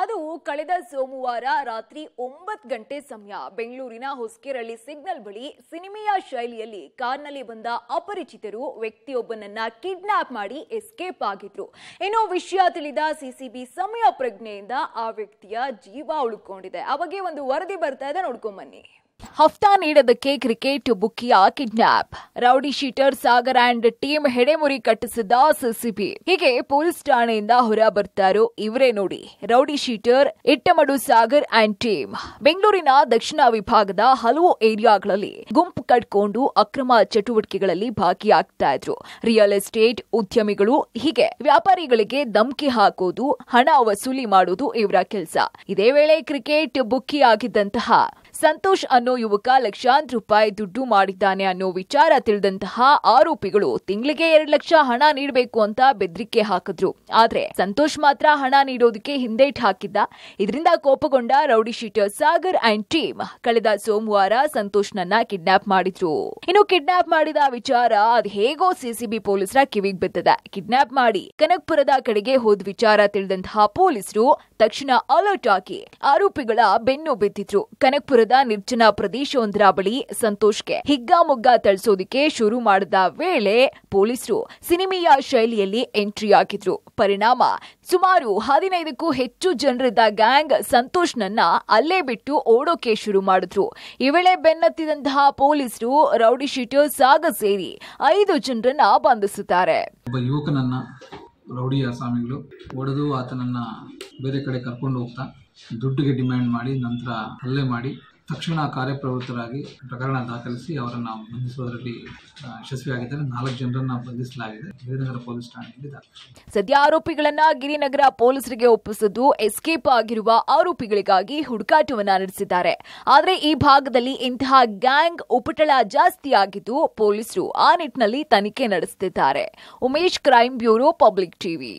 ಅದು ಕಳೆದ ಸೋಮವಾರ ರಾತ್ರಿ ಒಂಬತ್ತು ಗಂಟೆ ಸಮಯ ಬೆಂಗಳೂರಿನ ಹೊಸ್ಕೇರಳ್ಳಿ ಸಿಗ್ನಲ್ ಬಳಿ ಸಿನಿಮೆಯ ಶೈಲಿಯಲ್ಲಿ ಕಾರ್ನಲ್ಲಿ ಬಂದ ಅಪರಿಚಿತರು ವ್ಯಕ್ತಿಯೊಬ್ಬನನ್ನ ಕಿಡ್ನಾಪ್ ಮಾಡಿ ಎಸ್ಕೇಪ್ ಆಗಿದ್ರು ಏನೋ ವಿಷಯ ತಿಳಿದ ಸಿಸಿಬಿ ಸಮಯ ಪ್ರಜ್ಞೆಯಿಂದ ಆ ವ್ಯಕ್ತಿಯ ಜೀವ ಉಳ್ಕೊಂಡಿದೆ ಅವಾಗೆ ಒಂದು ವರದಿ ಬರ್ತಾ ಇದೆ ನೋಡ್ಕೊಂಬನ್ನಿ ಹಫ್ತಾ ನೀಡೋದಕ್ಕೆ ಕ್ರಿಕೆಟ್ ಬುಕ್ಕಿಯ kidnap rowdy sheeter Sagar and team ಹೆಡೆಮುರಿ ಕಟ್ಟಿಸಿದ ಸಿಸಿಬಿ ಹೀಗೆ ಪೊಲೀಸ್ ಠಾಣೆಯಿಂದ ಹೊರ ಬರ್ತಾರೋ ಇವರೇ ನೋಡಿ rowdy sheeter Ittamadu Sagar and team ಬೆಂಗಳೂರಿನ ದಕ್ಷಿಣ ವಿಭಾಗದ ಹಲವು ಏರಿಯಾಗಳಲ್ಲಿ ಗುಂಪು ಕಟ್ಕೊಂಡು ಅಕ್ರಮ ಚಟುವಟಿಕೆಗಳಲ್ಲಿ ಭಾಗಿಯಾಗ್ತಾ ಇದ್ರು ರಿಯಲ್ ಎಸ್ಟೇಟ್ ಉದ್ಯಮಿಗಳು ಹೀಗೆ ವ್ಯಾಪಾರಿಗಳಿಗೆ ಧಮಕಿ ಹಾಕೋದು ಹಣ ವಸೂಲಿ ಮಾಡೋದು ಇವರ ಕೆಲಸ ಇದೇ ವೇಳೆ ಕ್ರಿಕೆಟ್ ಬುಕ್ಕಿ ಆಗಿದ್ದಂತಹ ಸಂತೋಷ್ ಅನ್ನೋ ಯುವಕ ಲಕ್ಷಾಂತರ ರೂಪಾಯಿ ದುಡ್ಡು ಮಾಡಿದ್ದಾನೆ ಅನ್ನೋ ವಿಚಾರ ತಿಳಿದಂತಹ ಆರೋಪಿಗಳು ತಿಂಗಳಿಗೆ ಎರಡು ಲಕ್ಷ ಹಣ ನೀಡಬೇಕು ಅಂತ ಬೆದರಿಕೆ ಹಾಕಿದ್ರು ಆದ್ರೆ ಸಂತೋಷ್ ಮಾತ್ರ ಹಣ ನೀಡೋದಕ್ಕೆ ಹಿಂದೇಟ್ ಹಾಕಿದ್ದ ಇದರಿಂದ ಕೋಪಗೊಂಡ rowdy sheeter Sagar and team ಕಳೆದ ಸೋಮವಾರ ನನ್ನ ಕಿಡ್ನಾಪ್ ಮಾಡಿದ್ರು ಇನ್ನು ಕಿಡ್ನಾಪ್ ಮಾಡಿದ ವಿಚಾರ ಅದ್ ಹೇಗೋ ಸಿಸಿಬಿ ಪೊಲೀಸರ ಕಿವಿಗ್ ಬಿದ್ದದ ಕಿಡ್ನಾಪ್ ಮಾಡಿ ಕನಕ್ಪುರದ ಕಡೆಗೆ ಹೋದ ವಿಚಾರ ತಿಳಿದಂತಹ ಪೊಲೀಸರು ತಕ್ಷಣ ಅಲರ್ಟ್ ಆಗಿ ಆರೋಪಿಗಳ ಬೆನ್ನು ಬಿದ್ದಿದ್ರು ಕನಕ್ಪುರ ನಿರ್ಜನ ಪ್ರದೇಶವೊಂದರ ಬಳಿ ಸಂತೋಷ್ಗೆ ಹಿಗ್ಗಾಮುಗ್ಗ ತಳಿಸೋದಿಕ್ಕೆ ಶುರು ಮಾಡಿದ ವೇಳೆ ಪೊಲೀಸರು ಸಿನಿಮೆಯ ಶೈಲಿಯಲ್ಲಿ ಎಂಟ್ರಿ ಆಗಿದ್ರು ಪರಿಣಾಮ ಸುಮಾರು ಹದಿನೈದಕ್ಕೂ ಹೆಚ್ಚು ಜನರಿದ್ದ ಗ್ಯಾಂಗ್ ಸಂತೋಷ್ನನ್ನ ಅಲ್ಲೇ ಬಿಟ್ಟು ಓಡೋಕೆ ಶುರು ಮಾಡಿದ್ರು ಈ ವೇಳೆ ಬೆನ್ನತ್ತಿದಂತಹ ಪೊಲೀಸರು ರೌಡಿ ಶೀಟರ್ ಸಾಗ ಸೇರಿ ಐದು ಜನರನ್ನ ಬಂಧಿಸುತ್ತಾರೆ ರೌಡಿ ಆಸಾಮಿಗಳು ಹೊಡೆದು ಆತನನ್ನ ಬೇರೆ ಕಡೆ ಕರ್ಕೊಂಡು ಹೋಗ್ತಾ ದುಡ್ಡಿಗೆ ಡಿಮ್ಯಾಂಡ್ ಮಾಡಿ ನಂತರ ಹಲ್ಲೆ ಮಾಡಿ ತಕ್ಷಣ ಕಾರ್ಯಪ್ರವೃತ್ತರಾಗಿ ಪ್ರಕರಣ ದಾಖಲಿಸಿ ಅವರನ್ನು ಬಂಧಿಸುವುದರಲ್ಲಿ ಯಶಸ್ವಿಯಾಗಿದ್ದಾರೆ ನಾಲ್ಕು ಜನರನ್ನ ಬಂಧಿಸಲಾಗಿದೆ ಗಿರಿನಗರ ಪೊಲೀಸ್ ಠಾಣೆಯಲ್ಲಿ ಸದ್ಯ ಆರೋಪಿಗಳನ್ನ ಗಿರಿನಗರ ಪೊಲೀಸರಿಗೆ ಒಪ್ಪಿಸಿದ್ದು ಎಸ್ಕೇಪ್ ಆಗಿರುವ ಆರೋಪಿಗಳಿಗಾಗಿ ಹುಡುಕಾಟವನ್ನ ನಡೆಸಿದ್ದಾರೆ ಆದರೆ ಈ ಭಾಗದಲ್ಲಿ ಇಂತಹ ಗ್ಯಾಂಗ್ ಉಪಟಳ ಜಾಸ್ತಿ ಆಗಿದ್ದು ಪೊಲೀಸರು ಆ ನಿಟ್ಟಿನಲ್ಲಿ ತನಿಖೆ ನಡೆಸುತ್ತಿದ್ದಾರೆ Umesh crime bureau public TV